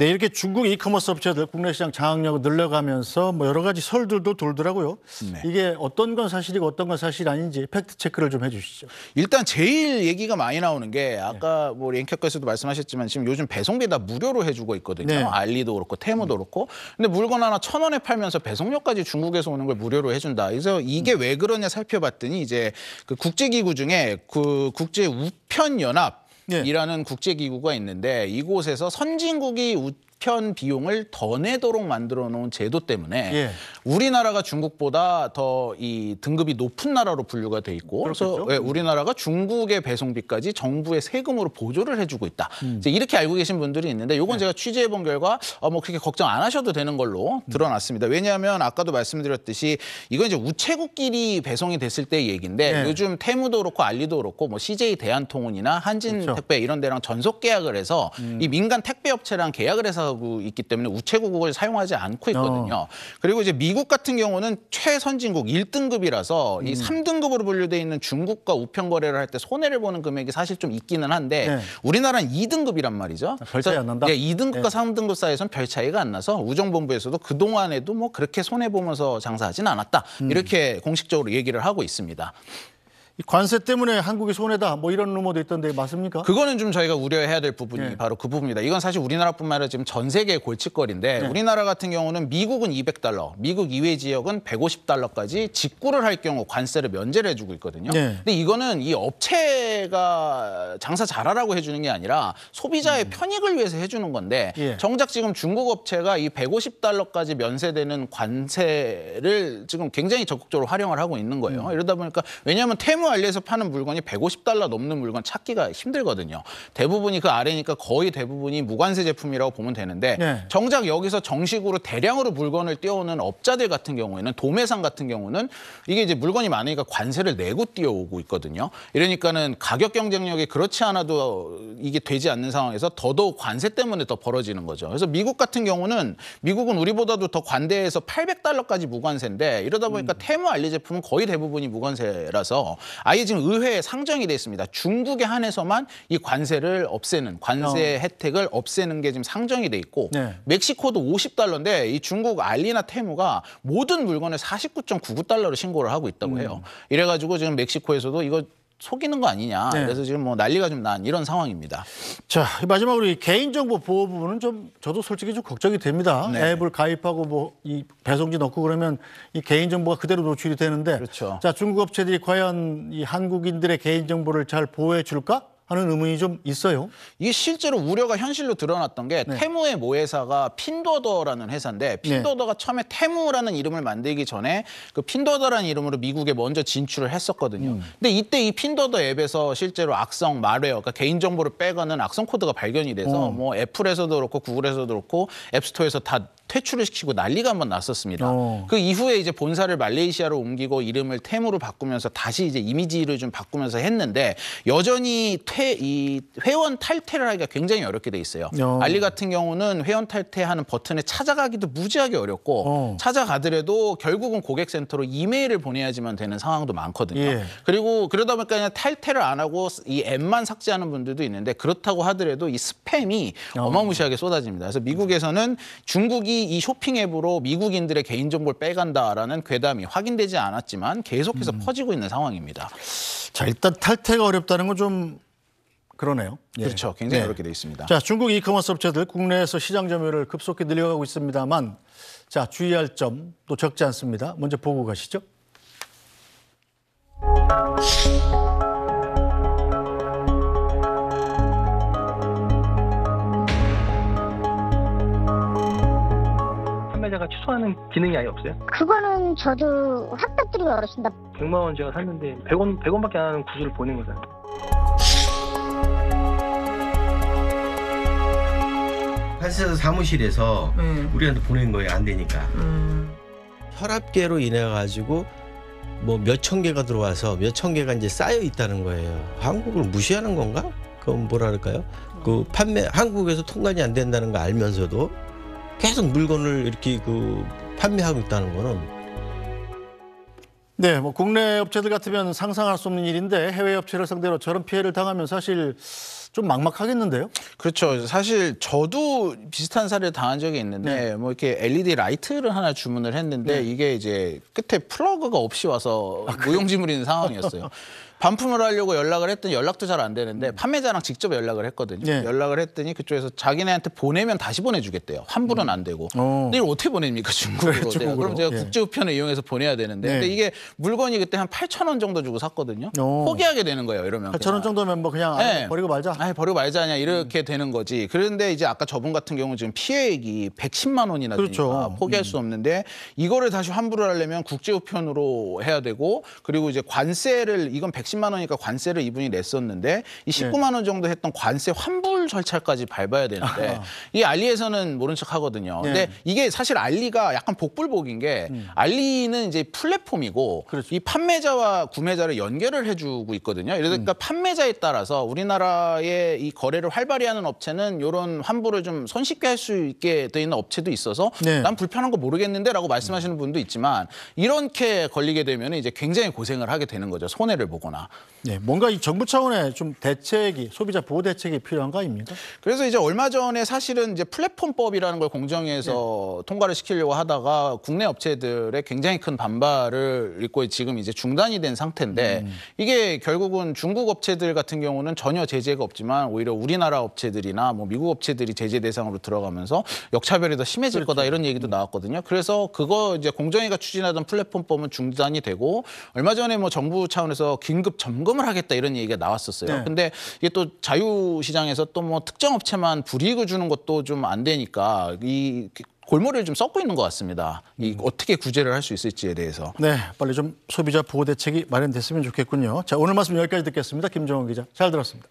네, 이렇게 중국 이커머스 업체들 국내 시장 장악력을 늘려가면서 뭐 여러 가지 설들도 돌더라고요. 네. 이게 어떤 건 사실이고 어떤 건 사실 아닌지 팩트 체크를 좀 해주시죠. 일단 제일 얘기가 많이 나오는 게 네. 아까 네. 뭐 랭커께서도 말씀하셨지만 지금 요즘 배송비 다 무료로 해주고 있거든요. 네. 알리도 그렇고 테무도 음. 그렇고. 근데 물건 하나 천 원에 팔면서 배송료까지 중국에서 오는 걸 무료로 해준다. 그래서 이게 음. 왜 그러냐 살펴봤더니 이제 그 국제기구 중에 그 국제 우편연합 예. 이라는 국제기구가 있는데 이곳에서 선진국이 편 비용을 더 내도록 만들어 놓은 제도 때문에 예. 우리나라가 중국보다 더 이 등급이 높은 나라로 분류가 돼 있고 그렇겠죠? 그래서 예, 우리나라가 중국의 배송비까지 정부의 세금으로 보조를 해주고 있다. 음. 이제 이렇게 알고 계신 분들이 있는데 이건 네. 제가 취재해 본 결과 어, 뭐 그렇게 걱정 안 하셔도 되는 걸로 음. 드러났습니다. 왜냐하면 아까도 말씀드렸듯이 이건 이제 우체국끼리 배송이 됐을 때 얘기인데 네. 요즘 태무도 그렇고 알리도 그렇고 뭐 CJ 대한통운이나 한진택배 그렇죠. 이런 데랑 전속 계약을 해서 음. 이 민간 택배 업체랑 계약을 해서 하고 있기 때문에 우체국을 사용하지 않고 있거든요. 어. 그리고 이제 미국 같은 경우는 최선진국 1등급이라서 음. 이 3등급으로 분류돼 있는 중국과 우편 거래를 할 때 손해를 보는 금액이 사실 좀 있기는 한데 네. 우리나라는 2등급이란 말이죠. 아, 별 차이 안 난다. 네, 예, 2등급과 네. 예. 3등급 사이에서는 별 차이가 안 나서 우정본부에서도 그 동안에도 뭐 그렇게 손해 보면서 장사하진 않았다. 음. 이렇게 공식적으로 얘기를 하고 있습니다. 관세 때문에 한국이 손해다 뭐 이런 루머도 있던데 맞습니까? 그거는 좀 저희가 우려해야 될 부분이 네. 바로 그 부분입니다. 이건 사실 우리나라뿐만 아니라 지금 전 세계의 골칫거리인데 네. 우리나라 같은 경우는 미국은 200달러, 미국 이외 지역은 150달러까지 직구를 할 경우 관세를 면제를 해주고 있거든요. 네. 근데 이거는 이 업체가 장사 잘하라고 해주는 게 아니라 소비자의 음. 편익을 위해서 해주는 건데 예. 정작 지금 중국 업체가 이 150달러까지 면세되는 관세를 지금 굉장히 적극적으로 활용을 하고 있는 거예요. 음. 이러다 보니까 왜냐하면 테무 알리에서 파는 물건이 150달러 넘는 물건 찾기가 힘들거든요. 대부분이 그 아래니까 거의 대부분이 무관세 제품이라고 보면 되는데 네. 정작 여기서 정식으로 대량으로 물건을 띄어오는 업자들 같은 경우에는 도매상 같은 경우는 이게 이제 물건이 많으니까 관세를 내고 띄어오고 있거든요. 이러니까는 가격 경쟁력이 그렇지 않아도 이게 되지 않는 상황에서 더더욱 관세 때문에 더 벌어지는 거죠. 그래서 미국 같은 경우는 미국은 우리보다도 더 관대해서 800달러까지 무관세인데 이러다 보니까 음. 테무 알리 제품은 거의 대부분이 무관세라서 아예 지금 의회에 상정이 돼 있습니다. 중국에 한해서만 이 관세를 없애는 관세 어. 혜택을 없애는 게 지금 상정이 돼 있고 네. 멕시코도 50달러인데 이 중국 알리나 테무가 모든 물건을 49.99달러로 신고를 하고 있다고 음. 해요. 이래가지고 지금 멕시코에서도 이거 속이는 거 아니냐. 네. 그래서 지금 뭐 난리가 좀 난 이런 상황입니다. 자, 마지막으로 이 개인정보 보호 부분은 좀 저도 솔직히 좀 걱정이 됩니다. 네. 앱을 가입하고 뭐 이 배송지 넣고 그러면 이 개인정보가 그대로 노출이 되는데 그렇죠. 자, 중국 업체들이 과연 이 한국인들의 개인정보를 잘 보호해 줄까? 하는 의문이 좀 있어요. 이게 실제로 우려가 현실로 드러났던 게 네. 테무의 모회사가 핀도더라는 회사인데 네. 핀도더가 네. 처음에 테무라는 이름을 만들기 전에 그 핀도더라는 이름으로 미국에 먼저 진출을 했었거든요. 음. 근데 이때 이 핀도더 앱에서 실제로 악성 말웨어, 그러니까 개인 정보를 빼가는 악성 코드가 발견이 돼서 어. 뭐 애플에서도 그렇고 구글에서도 그렇고 앱스토어에서 다 퇴출을 시키고 난리가 한번 났었습니다. 어. 그 이후에 이제 본사를 말레이시아로 옮기고 이름을 템으로 바꾸면서 다시 이제 이미지를 좀 바꾸면서 했는데 여전히 퇴, 이 회원 탈퇴를 하기가 굉장히 어렵게 돼 있어요. 어. 알리 같은 경우는 회원 탈퇴하는 버튼에 찾아가기도 무지하게 어렵고 어. 찾아가더라도 결국은 고객센터로 이메일을 보내야지만 되는 상황도 많거든요. 예. 그리고 그러다 보니까 그냥 탈퇴를 안 하고 이 앱만 삭제하는 분들도 있는데 그렇다고 하더라도 이 스팸이 어. 어마무시하게 쏟아집니다. 그래서 미국에서는 중국이 이 쇼핑 앱으로 미국인들의 개인정보를 빼간다라는 괴담이 확인되지 않았지만 계속해서 음. 퍼지고 있는 상황입니다. 자, 일단 탈퇴가 어렵다는 건 좀 그러네요. 예. 그렇죠. 굉장히 네. 어렵게 돼 있습니다. 자, 중국 이커머스 업체들 국내에서 시장 점유율을 급속히 늘려가고 있습니다만 자, 주의할 점또 적지 않습니다. 먼저 보고 가시죠. 사용자가 취소하는 기능이 아예 없어요? 그거는 저도 확답드리기 어렵습니다. 100만 원 제가 샀는데 100원 100원밖에 안 하는 구조를 보낸 거잖아요. 판사 사무실에서 음. 우리한테 보낸 거에 안 되니까. 음. 혈압계로 인해 가지고 뭐 몇 천 개가 들어와서 몇 천 개가 이제 쌓여 있다는 거예요. 한국을 무시하는 건가? 그건 뭐랄까요? 그 판매 한국에서 통관이 안 된다는 거 알면서도 계속 물건을 이렇게 그 판매하고 있다는 거는 네, 뭐 국내 업체들 같으면 상상할 수 없는 일인데 해외 업체를 상대로 저런 피해를 당하면 사실 좀 막막하겠는데요? 그렇죠. 사실 저도 비슷한 사례 당한 적이 있는데 네. 뭐 이렇게 LED 라이트를 하나 주문을 했는데 네. 이게 이제 끝에 플러그가 없이 와서 아, 무용지물인 상황이었어요. 반품을 하려고 연락을 했더니 연락도 잘 안 되는데 음. 판매자랑 직접 연락을 했거든요. 네. 연락을 했더니 그쪽에서 자기네한테 보내면 다시 보내주겠대요. 환불은 음. 안 되고. 어. 근데 이걸 어떻게 보냅니까 중국으로? 그래, 네, 중국으로. 그럼 제가 예. 국제우편을 이용해서 보내야 되는데 근데 네. 이게 물건이 그때 한 8천 원 정도 주고 샀거든요. 어. 포기하게 되는 거예요. 이러면 8천 원 정도면 뭐 그냥 아, 네. 버리고 말자. 아 버리고 말자냐 이렇게 음. 되는 거지. 그런데 이제 아까 저분 같은 경우 지금 피해액이 110만 원이나 그렇죠. 포기할 음. 수 없는데 이거를 다시 환불을 하려면 국제우편으로 해야 되고 그리고 이제 관세를 이건 110 110만 원이니까 관세를 이분이 냈었는데 이 19만 예. 원 정도 했던 관세 환불 절차까지 밟아야 되는데 이 알리에서는 모른 척 하거든요. 예. 근데 이게 사실 알리가 약간 복불복인 게 음. 알리는 이제 플랫폼이고 그렇죠. 이 판매자와 구매자를 연결을 해주고 있거든요. 음. 그러니까 음. 판매자에 따라서 우리나라의 이 거래를 활발히 하는 업체는 이런 환불을 좀 손쉽게 할 수 있게 돼 있는 업체도 있어서 네. 난 불편한 거 모르겠는데라고 말씀하시는 음. 분도 있지만 이렇게 걸리게 되면 이제 굉장히 고생을 하게 되는 거죠. 손해를 보거나. 있습 예, 네, 뭔가 이 정부 차원의 좀 대책이 소비자 보호 대책이 필요한가입니다. 그래서 이제 얼마 전에 사실은 이제 플랫폼법이라는 걸 공정위에서 네. 통과를 시키려고 하다가 국내 업체들의 굉장히 큰 반발을 읽고 지금 이제 중단이 된 상태인데 음. 이게 결국은 중국 업체들 같은 경우는 전혀 제재가 없지만 오히려 우리나라 업체들이나 뭐 미국 업체들이 제재 대상으로 들어가면서 역차별이 더 심해질 그렇죠. 거다 이런 얘기도 음. 나왔거든요. 그래서 그거 이제 공정위가 추진하던 플랫폼법은 중단이 되고 얼마 전에 뭐 정부 차원에서 긴급 월급 점검을 하겠다 이런 얘기가 나왔었어요. 네. 근데 이게 또 자유시장에서 또 뭐 특정 업체만 불이익을 주는 것도 좀 안 되니까 이 골머리를 좀 썩고 있는 것 같습니다. 이 음. 어떻게 구제를 할 수 있을지에 대해서. 네, 빨리 좀 소비자 보호 대책이 마련됐으면 좋겠군요. 자, 오늘 말씀 여기까지 듣겠습니다. 김정원 기자, 잘 들었습니다.